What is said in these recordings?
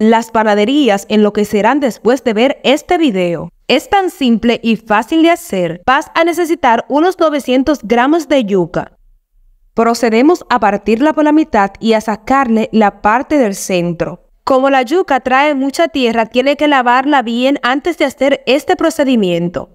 Las panaderías serán después de ver este video. Es tan simple y fácil de hacer. Vas a necesitar unos 900 gramos de yuca. Procedemos a partirla por la mitad y a sacarle la parte del centro. Como la yuca trae mucha tierra, tiene que lavarla bien antes de hacer este procedimiento.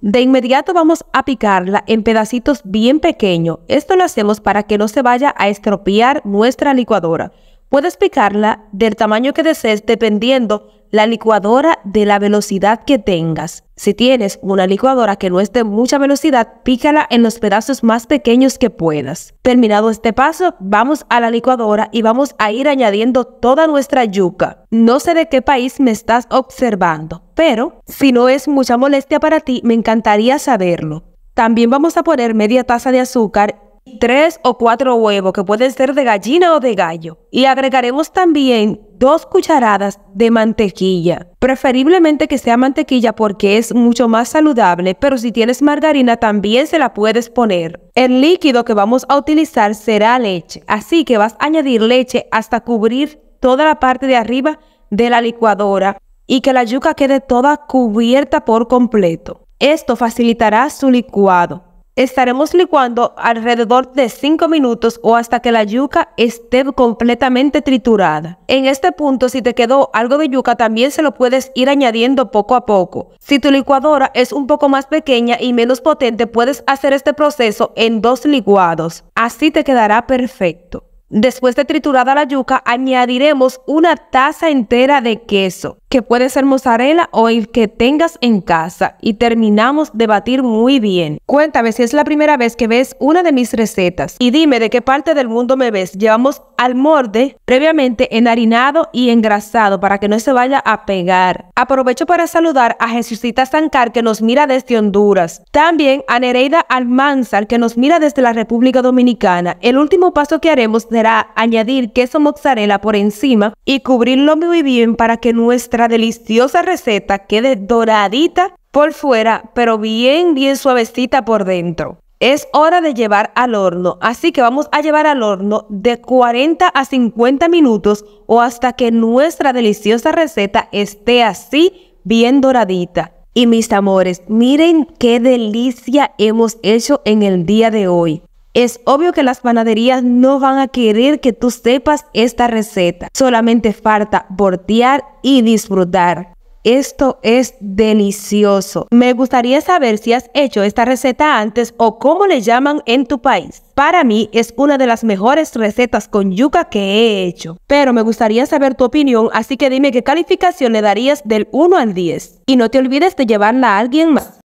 De inmediato vamos a picarla en pedacitos bien pequeños. Esto lo hacemos para que no se vaya a estropear nuestra licuadora. Puedes picarla del tamaño que desees dependiendo la licuadora de la velocidad que tengas. Si tienes una licuadora que no es de mucha velocidad, pícala en los pedazos más pequeños que puedas. Terminado este paso, vamos a la licuadora y vamos a ir añadiendo toda nuestra yuca. No sé de qué país me estás observando, pero si no es mucha molestia para ti, me encantaría saberlo. También vamos a poner media taza de azúcar tres o cuatro huevos que pueden ser de gallina o de gallo. Y agregaremos también dos cucharadas de mantequilla. Preferiblemente que sea mantequilla porque es mucho más saludable, pero si tienes margarina también se la puedes poner. El líquido que vamos a utilizar será leche, así que vas a añadir leche hasta cubrir toda la parte de arriba de la licuadora y que la yuca quede toda cubierta por completo. Esto facilitará su licuado. Estaremos licuando alrededor de 5 minutos o hasta que la yuca esté completamente triturada. En este punto, si te quedó algo de yuca, también se lo puedes ir añadiendo poco a poco. Si tu licuadora es un poco más pequeña y menos potente, puedes hacer este proceso en dos licuados. Así te quedará perfecto. Después de triturada la yuca, añadiremos una taza entera de queso que puede ser mozzarella o el que tengas en casa y terminamos de batir muy bien. Cuéntame si es la primera vez que ves una de mis recetas y dime de qué parte del mundo me ves. Llevamos al morde previamente enharinado y engrasado para que no se vaya a pegar. Aprovecho para saludar a Jesucita Sancar que nos mira desde Honduras. También a Nereida Almanzar que nos mira desde la República Dominicana. El último paso que haremos será añadir queso mozzarella por encima y cubrirlo muy bien para que nuestra deliciosa receta quede doradita por fuera, pero bien, bien suavecita por dentro. Es hora de llevar al horno, así que vamos a llevar al horno de 40 a 50 minutos o hasta que nuestra deliciosa receta esté así, bien doradita. Y mis amores, miren qué delicia hemos hecho en el día de hoy es obvio que las panaderías no van a querer que tú sepas esta receta. Solamente falta bortear y disfrutar. Esto es delicioso. Me gustaría saber si has hecho esta receta antes o cómo le llaman en tu país. Para mí es una de las mejores recetas con yuca que he hecho. Pero me gustaría saber tu opinión, así que dime qué calificación le darías del 1 al 10. Y no te olvides de llevarla a alguien más.